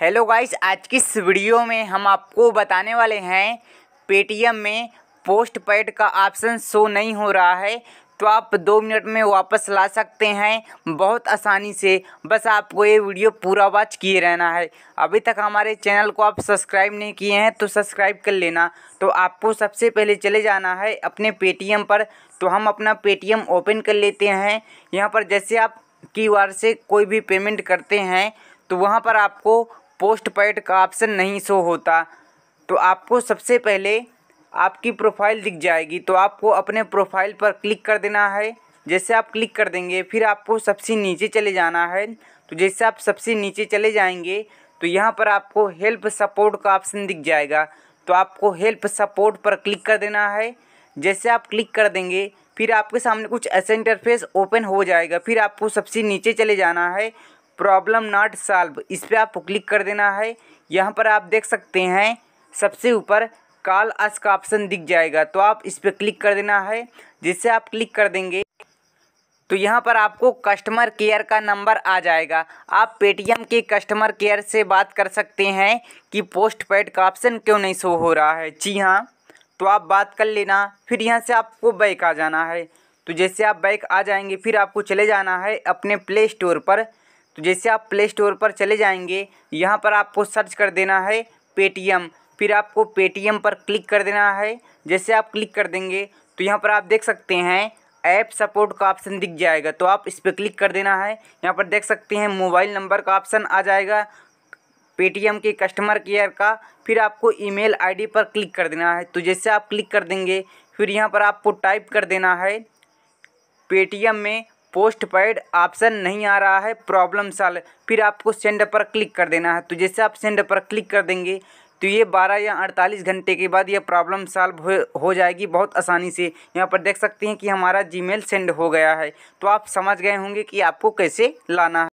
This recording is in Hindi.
हेलो गाइस आज की इस वीडियो में हम आपको बताने वाले हैं पेटीएम में पोस्ट पेड का ऑप्शन शो नहीं हो रहा है तो आप दो मिनट में वापस ला सकते हैं बहुत आसानी से बस आपको ये वीडियो पूरा वॉच किए रहना है अभी तक हमारे चैनल को आप सब्सक्राइब नहीं किए हैं तो सब्सक्राइब कर लेना तो आपको सबसे पहले चले जाना है अपने पेटीएम पर तो हम अपना पेटीएम ओपन कर लेते हैं यहाँ पर जैसे आप क्यू से कोई भी पेमेंट करते हैं तो वहाँ पर आपको पोस्ट पैड का ऑप्शन नहीं शो होता तो आपको सबसे पहले आपकी प्रोफाइल दिख जाएगी तो आपको अपने प्रोफाइल पर क्लिक कर देना है जैसे आप क्लिक कर देंगे फिर आपको सबसे नीचे चले जाना है तो जैसे आप सबसे नीचे चले जाएंगे तो यहाँ पर आपको हेल्प सपोर्ट का ऑप्शन दिख जाएगा तो आपको हेल्प सपोर्ट पर क्लिक कर देना है जैसे आप क्लिक कर देंगे फिर आपके सामने कुछ ऐसा इंटरफेस ओपन हो जाएगा फिर आपको सबसे नीचे चले जाना है प्रॉब्लम नॉट सॉल्व इस पर आपको क्लिक कर देना है यहाँ पर आप देख सकते हैं सबसे ऊपर कॉल अस का ऑप्शन दिख जाएगा तो आप इस पर क्लिक कर देना है जिससे आप क्लिक कर देंगे तो यहाँ पर आपको कस्टमर केयर का नंबर आ जाएगा आप पेटीएम के कस्टमर केयर से बात कर सकते हैं कि पोस्ट पेड का ऑप्शन क्यों नहीं शो हो रहा है जी हाँ तो आप बात कर लेना फिर यहाँ से आपको बैक आ जाना है तो जैसे आप बैक आ जाएंगे फिर आपको चले जाना है अपने प्ले स्टोर पर तो जैसे आप प्ले स्टोर पर चले जाएंगे यहाँ पर आपको सर्च कर देना है पेटीएम फिर आपको पेटीएम पर क्लिक कर देना है जैसे आप क्लिक कर देंगे तो यहाँ पर आप देख सकते हैं ऐप सपोर्ट का ऑप्शन दिख जाएगा तो आप इस पर क्लिक कर देना है यहाँ पर देख सकते हैं मोबाइल नंबर का ऑप्शन आ जाएगा पेटीएम के कस्टमर केयर का फिर आपको ईमेल आईडी पर क्लिक कर देना है तो जैसे आप क्लिक कर देंगे फिर यहाँ पर आपको टाइप कर देना है पेटीएम में पोस्ट पेड ऑप्शन नहीं आ रहा है प्रॉब्लम साल फिर आपको सेंड पर क्लिक कर देना है तो जैसे आप सेंड पर क्लिक कर देंगे तो ये 12 या 48 घंटे के बाद यह प्रॉब्लम सॉल्व हो जाएगी बहुत आसानी से यहाँ पर देख सकते हैं कि हमारा जीमेल सेंड हो गया है तो आप समझ गए होंगे कि आपको कैसे लाना है